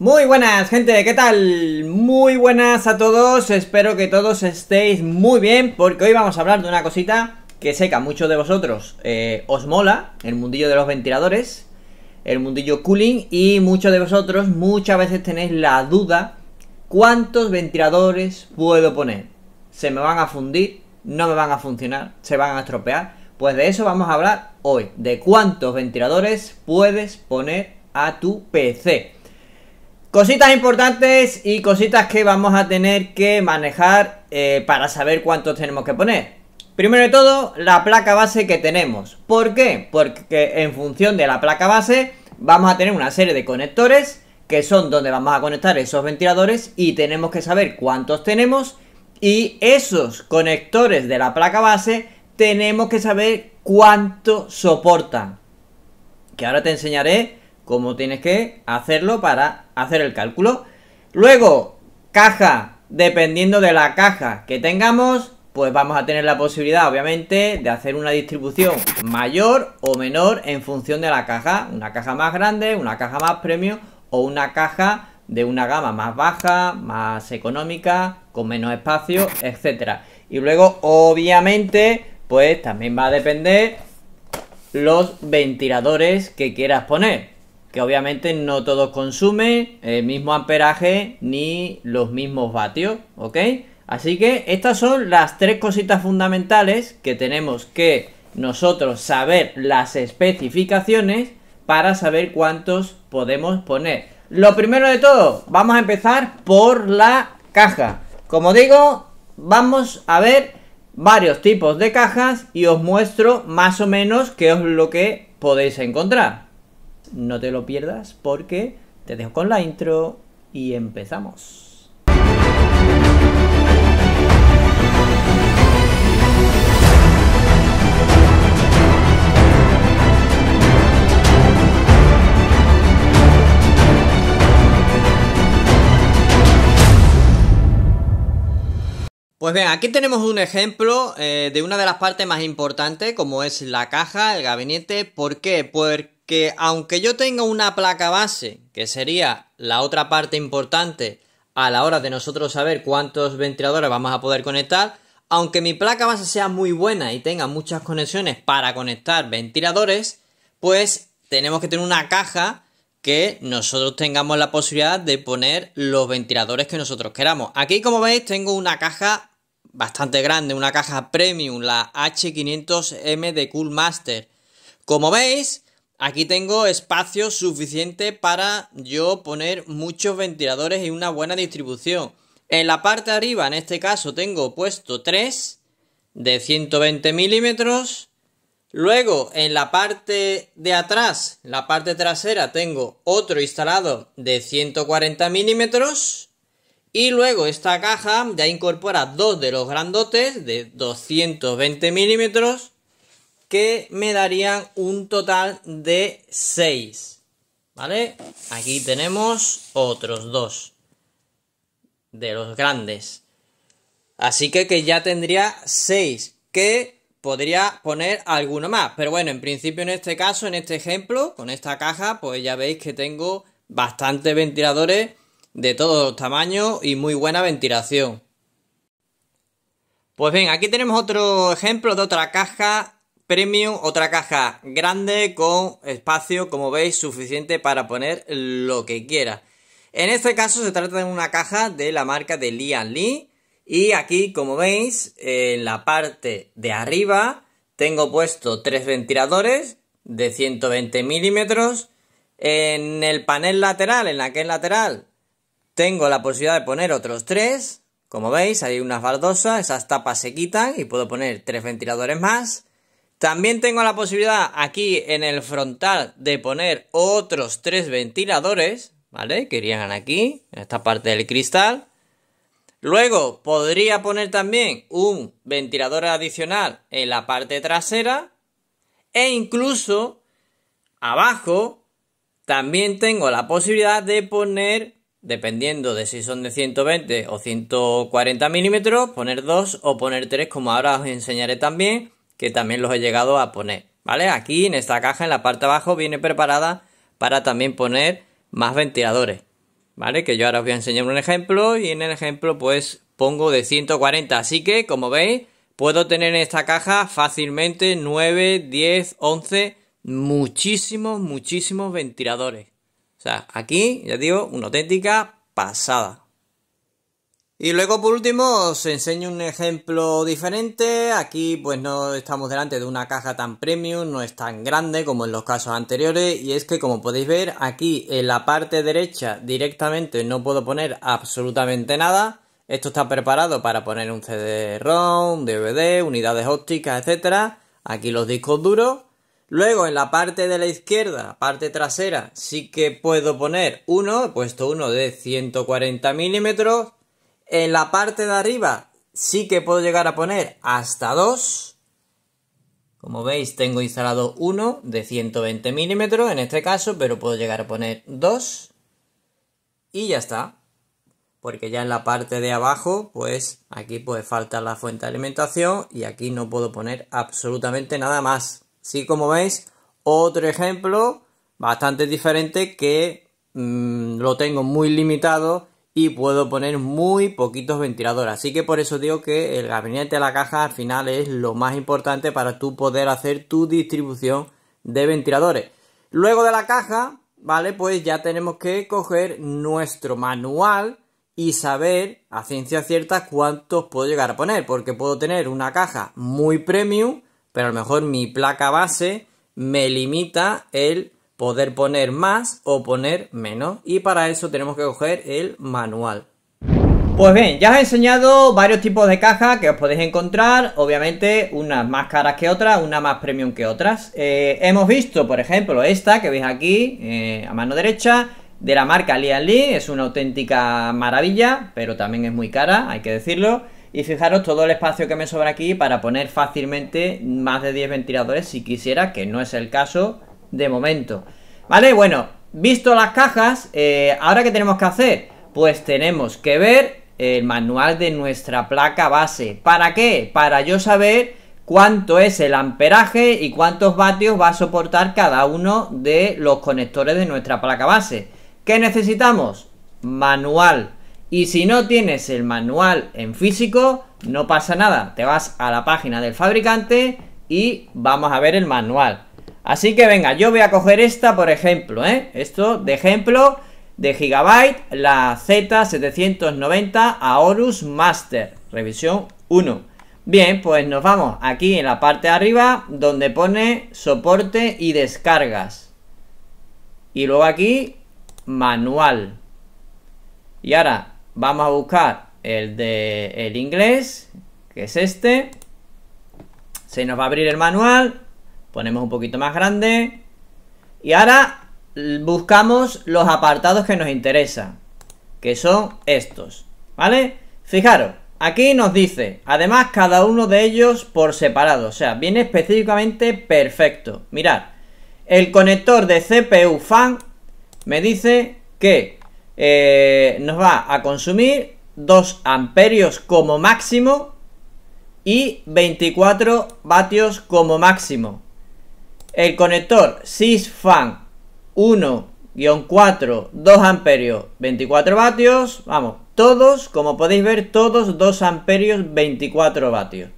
Muy buenas gente, ¿qué tal? Muy buenas a todos, espero que todos estéis muy bien porque hoy vamos a hablar de una cosita que seca que muchos de vosotros eh, os mola, el mundillo de los ventiladores, el mundillo cooling y muchos de vosotros muchas veces tenéis la duda ¿cuántos ventiladores puedo poner? ¿Se me van a fundir? ¿No me van a funcionar? ¿Se van a estropear? Pues de eso vamos a hablar hoy, de cuántos ventiladores puedes poner a tu PC. Cositas importantes y cositas que vamos a tener que manejar eh, para saber cuántos tenemos que poner. Primero de todo, la placa base que tenemos. ¿Por qué? Porque en función de la placa base vamos a tener una serie de conectores que son donde vamos a conectar esos ventiladores y tenemos que saber cuántos tenemos y esos conectores de la placa base tenemos que saber cuánto soportan. Que ahora te enseñaré como tienes que hacerlo para hacer el cálculo. Luego, caja, dependiendo de la caja que tengamos, pues vamos a tener la posibilidad, obviamente, de hacer una distribución mayor o menor en función de la caja. Una caja más grande, una caja más premium o una caja de una gama más baja, más económica, con menos espacio, etcétera. Y luego, obviamente, pues también va a depender los ventiladores que quieras poner que obviamente no todos consumen el mismo amperaje ni los mismos vatios, ¿ok? Así que estas son las tres cositas fundamentales que tenemos que nosotros saber las especificaciones para saber cuántos podemos poner. Lo primero de todo, vamos a empezar por la caja. Como digo, vamos a ver varios tipos de cajas y os muestro más o menos qué es lo que podéis encontrar no te lo pierdas porque te dejo con la intro y empezamos. Pues bien, aquí tenemos un ejemplo eh, de una de las partes más importantes, como es la caja, el gabinete. ¿Por qué? Porque que aunque yo tenga una placa base, que sería la otra parte importante a la hora de nosotros saber cuántos ventiladores vamos a poder conectar, aunque mi placa base sea muy buena y tenga muchas conexiones para conectar ventiladores, pues tenemos que tener una caja que nosotros tengamos la posibilidad de poner los ventiladores que nosotros queramos. Aquí como veis tengo una caja bastante grande, una caja premium, la H500M de Master. Como veis, Aquí tengo espacio suficiente para yo poner muchos ventiladores y una buena distribución. En la parte de arriba, en este caso, tengo puesto tres de 120 milímetros. Luego, en la parte de atrás, la parte trasera, tengo otro instalado de 140 milímetros. Y luego esta caja ya incorpora dos de los grandotes de 220 milímetros que me darían un total de 6. ¿Vale? Aquí tenemos otros dos de los grandes. Así que, que ya tendría 6, que podría poner alguno más. Pero bueno, en principio en este caso, en este ejemplo, con esta caja, pues ya veis que tengo bastantes ventiladores de todos los tamaños y muy buena ventilación. Pues bien, aquí tenemos otro ejemplo de otra caja Premium, otra caja grande con espacio, como veis, suficiente para poner lo que quiera. En este caso se trata de una caja de la marca de Lian Lee. Y aquí, como veis, en la parte de arriba tengo puesto tres ventiladores de 120 milímetros. En el panel lateral, en aquel lateral, tengo la posibilidad de poner otros tres. Como veis, hay unas baldosas, esas tapas se quitan y puedo poner tres ventiladores más. También tengo la posibilidad aquí en el frontal de poner otros tres ventiladores, ¿vale? Que irían aquí, en esta parte del cristal. Luego podría poner también un ventilador adicional en la parte trasera. E incluso abajo también tengo la posibilidad de poner, dependiendo de si son de 120 o 140 milímetros, poner dos o poner tres, como ahora os enseñaré también que también los he llegado a poner. ¿Vale? Aquí en esta caja, en la parte de abajo, viene preparada para también poner más ventiladores. ¿Vale? Que yo ahora os voy a enseñar un ejemplo y en el ejemplo pues pongo de 140. Así que, como veis, puedo tener en esta caja fácilmente 9, 10, 11, muchísimos, muchísimos ventiladores. O sea, aquí, ya digo, una auténtica pasada. Y luego por último os enseño un ejemplo diferente, aquí pues no estamos delante de una caja tan premium, no es tan grande como en los casos anteriores y es que como podéis ver aquí en la parte derecha directamente no puedo poner absolutamente nada, esto está preparado para poner un CD-ROM, DVD, unidades ópticas, etcétera, aquí los discos duros, Luego en la parte de la izquierda, parte trasera, sí que puedo poner uno, he puesto uno de 140 milímetros, en la parte de arriba sí que puedo llegar a poner hasta 2. Como veis tengo instalado uno de 120 milímetros en este caso, pero puedo llegar a poner 2. Y ya está. Porque ya en la parte de abajo, pues aquí pues falta la fuente de alimentación y aquí no puedo poner absolutamente nada más. Sí, como veis, otro ejemplo bastante diferente que mm, lo tengo muy limitado y puedo poner muy poquitos ventiladores. Así que por eso digo que el gabinete de la caja al final es lo más importante para tú poder hacer tu distribución de ventiladores. Luego de la caja, ¿vale? Pues ya tenemos que coger nuestro manual y saber a ciencia cierta cuántos puedo llegar a poner, porque puedo tener una caja muy premium, pero a lo mejor mi placa base me limita el poder poner más o poner menos. Y para eso tenemos que coger el manual. Pues bien, ya os he enseñado varios tipos de cajas que os podéis encontrar, obviamente unas más caras que otras, una más premium que otras. Eh, hemos visto, por ejemplo, esta que veis aquí eh, a mano derecha, de la marca Lian Lee, es una auténtica maravilla, pero también es muy cara, hay que decirlo. Y fijaros todo el espacio que me sobra aquí para poner fácilmente más de 10 ventiladores si quisiera, que no es el caso, de momento. ¿Vale? Bueno, visto las cajas, eh, ¿ahora qué tenemos que hacer? Pues tenemos que ver el manual de nuestra placa base. ¿Para qué? Para yo saber cuánto es el amperaje y cuántos vatios va a soportar cada uno de los conectores de nuestra placa base. ¿Qué necesitamos? Manual. Y si no tienes el manual en físico, no pasa nada. Te vas a la página del fabricante y vamos a ver el manual. Así que venga, yo voy a coger esta, por ejemplo, ¿eh? Esto, de ejemplo, de Gigabyte, la Z790 Aorus Master, revisión 1. Bien, pues nos vamos aquí en la parte de arriba donde pone soporte y descargas. Y luego aquí, manual. Y ahora vamos a buscar el de el inglés, que es este. Se nos va a abrir el manual Ponemos un poquito más grande. Y ahora buscamos los apartados que nos interesan. Que son estos. ¿Vale? Fijaros. Aquí nos dice, además cada uno de ellos por separado, o sea, viene específicamente perfecto. Mirad, el conector de CPU fan me dice que eh, nos va a consumir 2 amperios como máximo y 24 vatios como máximo. El conector SysFan 1-4, 2 amperios, 24 vatios. Vamos, todos, como podéis ver, todos 2 amperios, 24 vatios.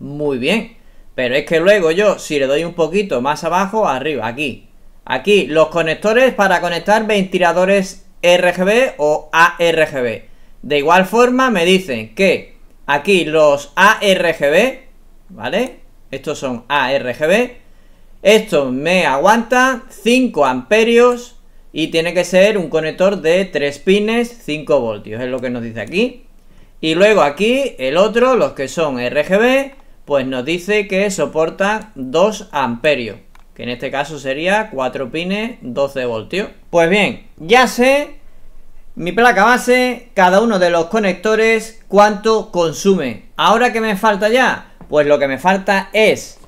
Muy bien. Pero es que luego yo, si le doy un poquito más abajo, arriba, aquí. Aquí, los conectores para conectar ventiladores RGB o ARGB. De igual forma me dicen que aquí los ARGB, ¿vale? Estos son ARGB esto me aguanta 5 amperios y tiene que ser un conector de 3 pines 5 voltios, es lo que nos dice aquí. Y luego aquí el otro, los que son RGB, pues nos dice que soporta 2 amperios, que en este caso sería 4 pines 12 voltios. Pues bien, ya sé mi placa base, cada uno de los conectores, cuánto consume. Ahora que me falta ya, pues lo que me falta es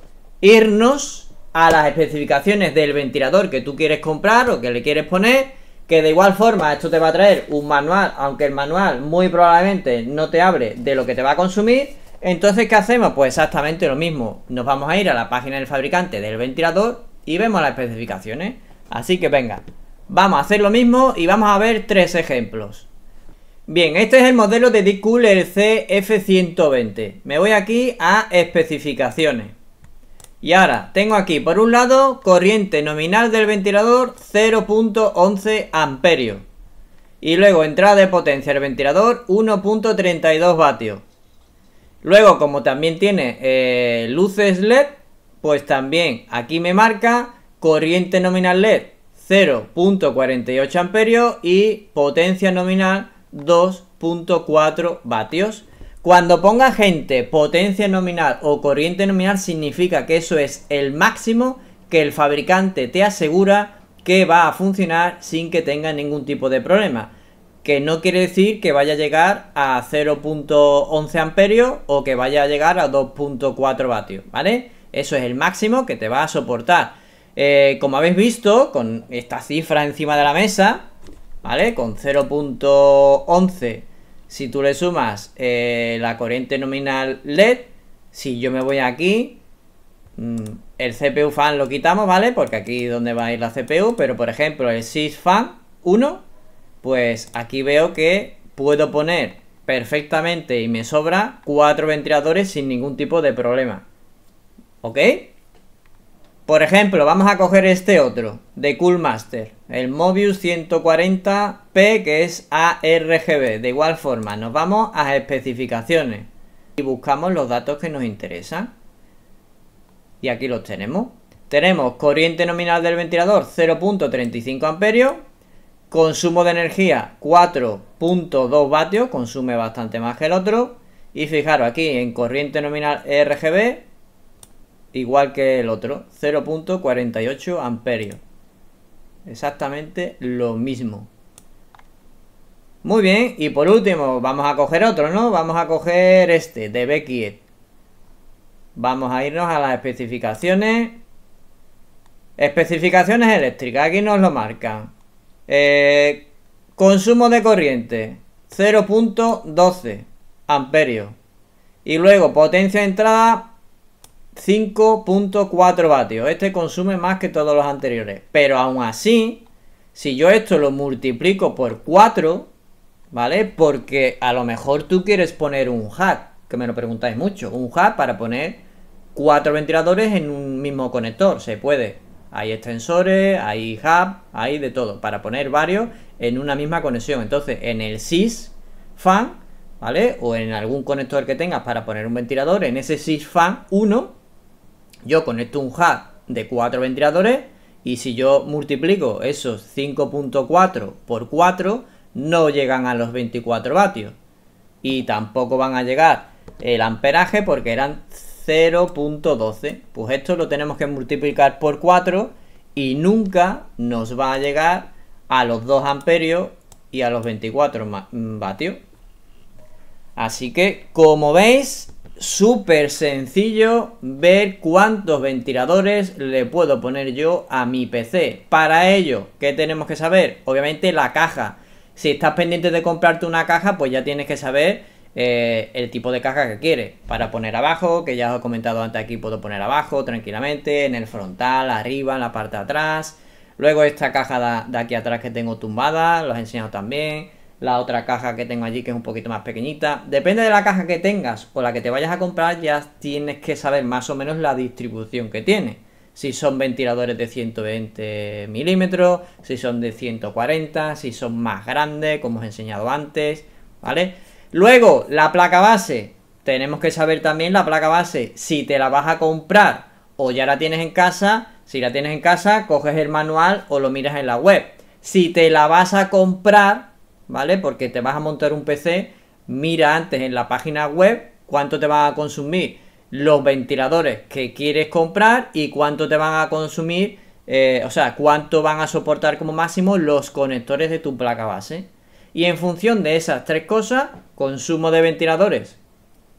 irnos a las especificaciones del ventilador que tú quieres comprar o que le quieres poner. Que de igual forma esto te va a traer un manual, aunque el manual muy probablemente no te hable de lo que te va a consumir. Entonces, ¿qué hacemos? Pues exactamente lo mismo. Nos vamos a ir a la página del fabricante del ventilador y vemos las especificaciones. Así que venga, vamos a hacer lo mismo y vamos a ver tres ejemplos. Bien, este es el modelo de d CF120. Me voy aquí a especificaciones. Y ahora, tengo aquí por un lado corriente nominal del ventilador 0.11 amperio. Y luego entrada de potencia del ventilador 1.32 vatios. Luego, como también tiene eh, luces LED, pues también aquí me marca corriente nominal LED 0.48 amperios y potencia nominal 2.4 vatios. Cuando ponga gente potencia nominal o corriente nominal significa que eso es el máximo que el fabricante te asegura que va a funcionar sin que tenga ningún tipo de problema. Que no quiere decir que vaya a llegar a 0.11 amperios o que vaya a llegar a 2.4 vatios, ¿vale? Eso es el máximo que te va a soportar. Eh, como habéis visto, con esta cifra encima de la mesa, ¿vale? Con 0.11 si tú le sumas eh, la corriente nominal LED, si yo me voy aquí, mm, el CPU fan lo quitamos, ¿vale? Porque aquí es donde va a ir la CPU, pero por ejemplo el SysFan fan 1, pues aquí veo que puedo poner perfectamente y me sobra cuatro ventiladores sin ningún tipo de problema. ¿Ok? Por ejemplo, vamos a coger este otro, de Coolmaster, el Mobius 140P, que es ARGB. De igual forma, nos vamos a especificaciones y buscamos los datos que nos interesan. Y aquí los tenemos. Tenemos corriente nominal del ventilador 0.35 amperios, consumo de energía 4.2 vatios, consume bastante más que el otro. Y fijaros aquí en corriente nominal RGB igual que el otro, 0.48 amperios. Exactamente lo mismo. Muy bien, y por último, vamos a coger otro, ¿no? Vamos a coger este, de Beckett. Vamos a irnos a las especificaciones. Especificaciones eléctricas, aquí nos lo marcan. Eh, consumo de corriente, 0.12 amperios. Y luego potencia de entrada, 5.4 vatios. Este consume más que todos los anteriores. Pero aún así, si yo esto lo multiplico por 4, ¿vale? Porque a lo mejor tú quieres poner un hub, que me lo preguntáis mucho, un hub para poner 4 ventiladores en un mismo conector, se puede. Hay extensores, hay hub, hay de todo, para poner varios en una misma conexión. Entonces, en el SIS fan, ¿vale? O en algún conector que tengas para poner un ventilador, en ese SIS fan 1, yo conecto un hub de 4 ventiladores y si yo multiplico esos 5.4 por 4, no llegan a los 24 vatios. Y tampoco van a llegar el amperaje porque eran 0.12. Pues esto lo tenemos que multiplicar por 4 y nunca nos va a llegar a los 2 amperios y a los 24 vatios. Así que, como veis, súper sencillo ver cuántos ventiladores le puedo poner yo a mi PC. Para ello, ¿qué tenemos que saber? Obviamente la caja. Si estás pendiente de comprarte una caja, pues ya tienes que saber eh, el tipo de caja que quieres. Para poner abajo, que ya os he comentado antes aquí, puedo poner abajo tranquilamente, en el frontal, arriba, en la parte de atrás. Luego esta caja de, aquí atrás que tengo tumbada, lo he enseñado también la otra caja que tengo allí que es un poquito más pequeñita. Depende de la caja que tengas o la que te vayas a comprar ya tienes que saber más o menos la distribución que tiene. Si son ventiladores de 120 milímetros, si son de 140, si son más grandes, como os he enseñado antes, ¿vale? Luego, la placa base. Tenemos que saber también la placa base, si te la vas a comprar o ya la tienes en casa. Si la tienes en casa, coges el manual o lo miras en la web. Si te la vas a comprar, ¿vale? Porque te vas a montar un PC, mira antes en la página web cuánto te van a consumir los ventiladores que quieres comprar y cuánto te van a consumir, eh, o sea, cuánto van a soportar como máximo los conectores de tu placa base. Y en función de esas tres cosas, consumo de ventiladores,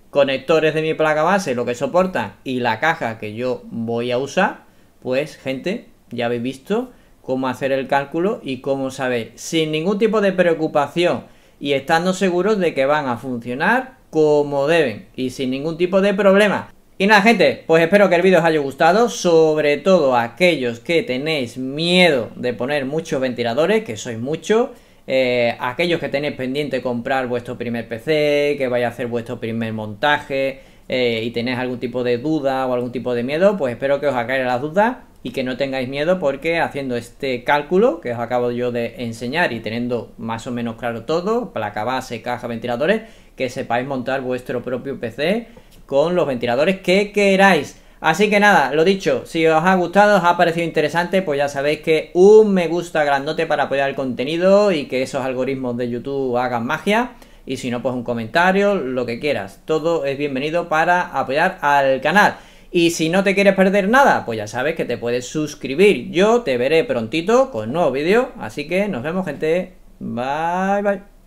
conectores de mi placa base, lo que soportan y la caja que yo voy a usar, pues gente, ya habéis visto cómo hacer el cálculo y cómo saber, sin ningún tipo de preocupación y estando seguros de que van a funcionar como deben y sin ningún tipo de problema. Y nada gente, pues espero que el vídeo os haya gustado, sobre todo aquellos que tenéis miedo de poner muchos ventiladores, que sois muchos, eh, aquellos que tenéis pendiente comprar vuestro primer PC, que vaya a hacer vuestro primer montaje eh, y tenéis algún tipo de duda o algún tipo de miedo, pues espero que os aclare las dudas y que no tengáis miedo porque haciendo este cálculo que os acabo yo de enseñar y teniendo más o menos claro todo, placa base, caja, ventiladores, que sepáis montar vuestro propio PC con los ventiladores que queráis. Así que nada, lo dicho, si os ha gustado, os ha parecido interesante, pues ya sabéis que un me gusta grandote para apoyar el contenido y que esos algoritmos de YouTube hagan magia. Y si no, pues un comentario, lo que quieras. Todo es bienvenido para apoyar al canal. Y si no te quieres perder nada, pues ya sabes que te puedes suscribir. Yo te veré prontito con un nuevo vídeo, así que nos vemos gente. Bye bye.